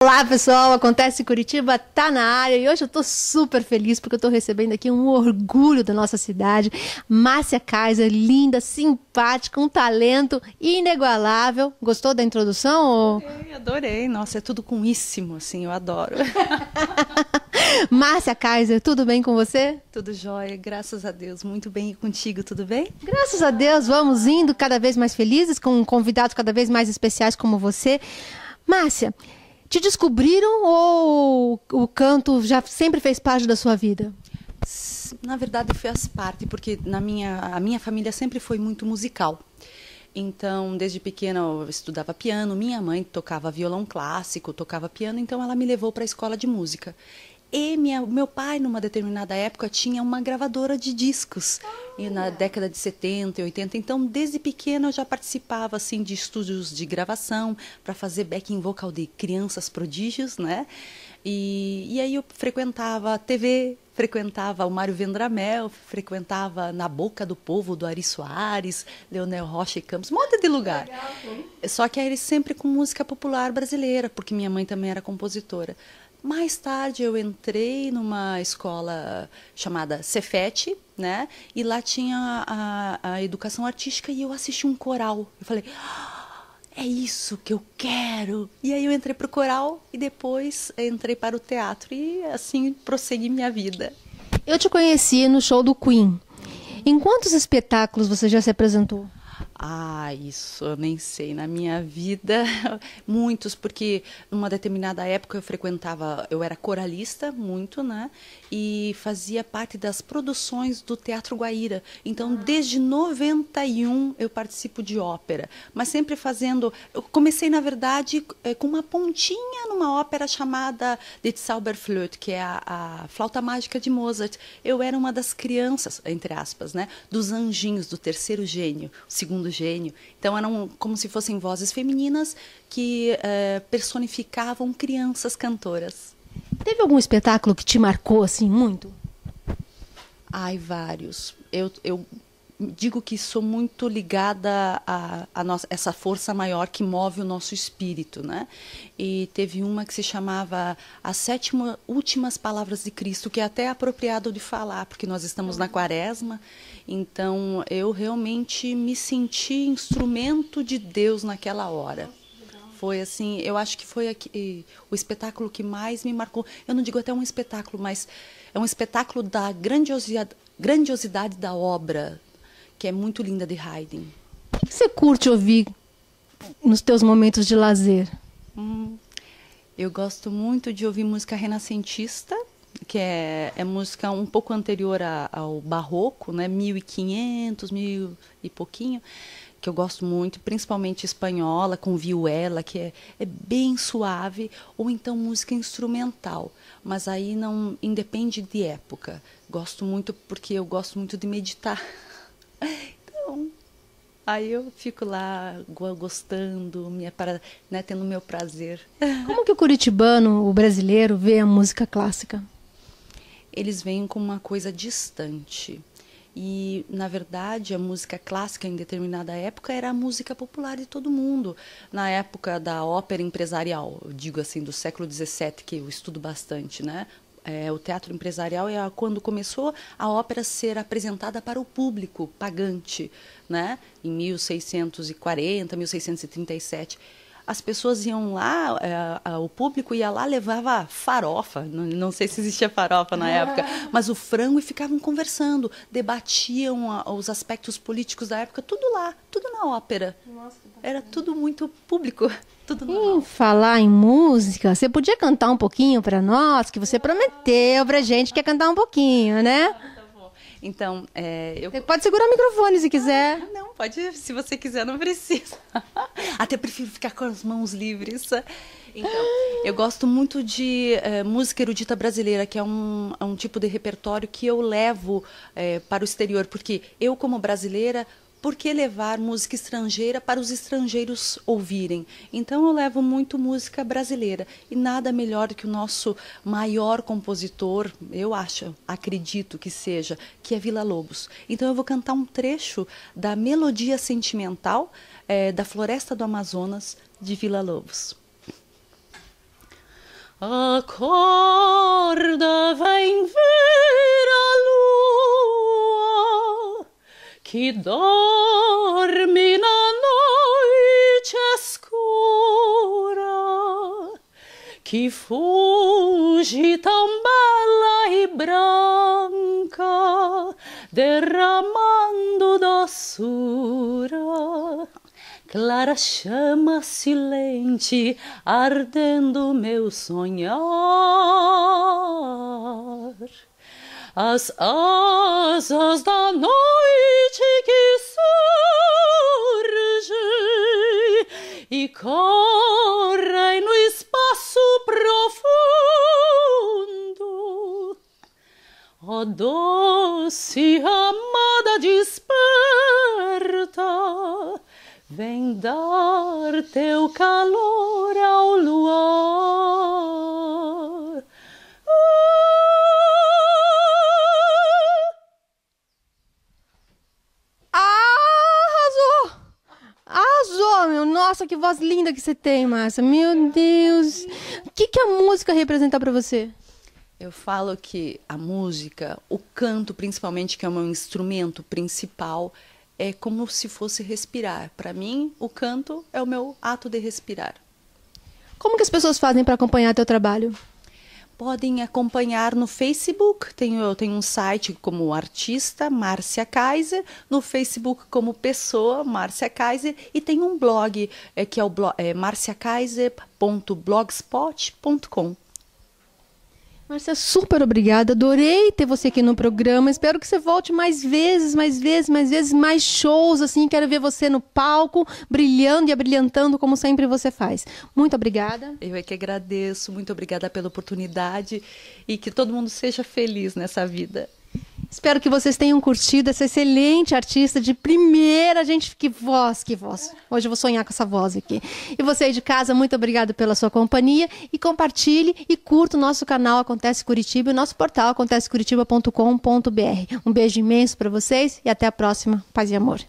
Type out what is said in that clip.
Olá pessoal, Acontece Curitiba tá na área e hoje eu tô super feliz porque eu tô recebendo aqui um orgulho da nossa cidade, Márcia Kaiser, linda, simpática, um talento inigualável. Gostou da introdução? Ou... Adorei, adorei, nossa, é tudo com assim, eu adoro. Márcia Kaiser, tudo bem com você? Tudo jóia, graças a Deus, muito bem e contigo, tudo bem? Graças a Deus, vamos indo cada vez mais felizes com convidados cada vez mais especiais como você. Márcia, te descobriram ou o canto já sempre fez parte da sua vida? Na verdade, faz parte, porque na minha, a minha família sempre foi muito musical. Então, desde pequena eu estudava piano, minha mãe tocava violão clássico, tocava piano, então ela me levou para a escola de música. E minha, meu pai, numa determinada época, tinha uma gravadora de discos. Oh, e na década de 70 e 80, então desde pequena eu já participava assim de estúdios de gravação para fazer backing vocal de crianças prodígios, né? E, e aí eu frequentava a TV, frequentava o Mário Vendramel, frequentava Na Boca do Povo, do Ari Soares, Leonel Rocha e Campos, um monte de lugar. Legal, Só que aí eles sempre com música popular brasileira, porque minha mãe também era compositora. Mais tarde eu entrei numa escola chamada Cefete, né? E lá tinha a, a educação artística e eu assisti um coral. Eu falei, ah, é isso que eu quero! E aí eu entrei para o coral e depois entrei para o teatro e assim prossegui minha vida. Eu te conheci no show do Queen. Em quantos espetáculos você já se apresentou? Ah, isso eu nem sei. Na minha vida, muitos, porque numa determinada época eu frequentava, eu era coralista muito, né? E fazia parte das produções do Teatro Guaíra. Então, ah. desde 91 eu participo de ópera, mas sempre fazendo. Eu comecei, na verdade, eh, com uma pontinha numa ópera chamada De Zauberflöte, que é a, a flauta mágica de Mozart. Eu era uma das crianças, entre aspas, né? Dos anjinhos, do terceiro gênio, segundo do gênio. Então eram como se fossem vozes femininas que eh, personificavam crianças cantoras. Teve algum espetáculo que te marcou assim muito? Ai, vários. Eu, eu digo que sou muito ligada a, a nossa, essa força maior que move o nosso espírito, né? E teve uma que se chamava As Sete Últimas Palavras de Cristo, que é até apropriado de falar, porque nós estamos na quaresma, então eu realmente me senti instrumento de Deus naquela hora foi assim, eu acho que foi aqui, o espetáculo que mais me marcou. Eu não digo até um espetáculo, mas é um espetáculo da grandiosidade, grandiosidade da obra que é muito linda de Haydn. O que você curte ouvir nos teus momentos de lazer? Hum, eu gosto muito de ouvir música renascentista, que é, é música um pouco anterior a, ao barroco, né? 1500, mil e pouquinho, que eu gosto muito, principalmente espanhola, com viuela, que é, é bem suave, ou então música instrumental, mas aí não independe de época. Gosto muito porque eu gosto muito de meditar. Então, aí eu fico lá gostando, minha para, né, tendo meu prazer. Como que o curitibano, o brasileiro, vê a música clássica? Eles vêm como uma coisa distante. E, na verdade, a música clássica em determinada época era a música popular de todo mundo. Na época da ópera empresarial, digo assim, do século XVII, que eu estudo bastante, né? é, o teatro empresarial é quando começou a ópera ser apresentada para o público pagante, né? Em 1640, 1637 as pessoas iam lá, é, o público ia lá, levava farofa, não, não sei se existia farofa na ah. época, mas o frango e ficavam conversando, debatiam a, os aspectos políticos da época, tudo lá, tudo na ópera. Nossa, Era tudo muito público. Tudo em falar em música, você podia cantar um pouquinho para nós, que você prometeu pra gente que ia cantar um pouquinho, né? Ah, tá então, é, eu... Pode segurar o microfone se quiser. Ah, não, pode, se você quiser, não precisa. Até prefiro ficar com as mãos livres. Então, eu gosto muito de eh, música erudita brasileira, que é um, é um tipo de repertório que eu levo eh, para o exterior, porque eu, como brasileira, por que levar música estrangeira para os estrangeiros ouvirem? Então eu levo muito música brasileira e nada melhor que o nosso maior compositor, eu acho, acredito que seja, que é Vila Lobos. Então eu vou cantar um trecho da melodia sentimental é, da Floresta do Amazonas de Vila Lobos. Acorda, vem ver. Que dorme na noite escura, que fuge tão bela e branca, derramando doçura. Clara chama silente, ardendo meu sonhar as asas da noite que surge e correm no espaço profundo. Ó oh, doce amada desperta, vem dar teu calor. Nossa, que voz linda que você tem, Márcia. Meu Deus. O que, que a música representa para você? Eu falo que a música, o canto principalmente, que é o meu instrumento principal, é como se fosse respirar. Para mim, o canto é o meu ato de respirar. Como que as pessoas fazem para acompanhar teu trabalho? podem acompanhar no Facebook. Tenho, eu tenho um site como artista Márcia Kaiser, no Facebook como pessoa Márcia Kaiser e tem um blog é, que é o é, eh, marciakaiser.blogspot.com. Márcia, super obrigada. Adorei ter você aqui no programa. Espero que você volte mais vezes, mais vezes, mais vezes, mais shows, assim. Quero ver você no palco, brilhando e abrilhantando, como sempre você faz. Muito obrigada. Eu é que agradeço. Muito obrigada pela oportunidade e que todo mundo seja feliz nessa vida. Espero que vocês tenham curtido essa excelente artista de primeira. Gente, que voz, que voz. Hoje eu vou sonhar com essa voz aqui. E você aí de casa, muito obrigado pela sua companhia. E compartilhe e curta o nosso canal Acontece Curitiba e o nosso portal acontececuritiba.com.br. Um beijo imenso para vocês e até a próxima. Paz e amor.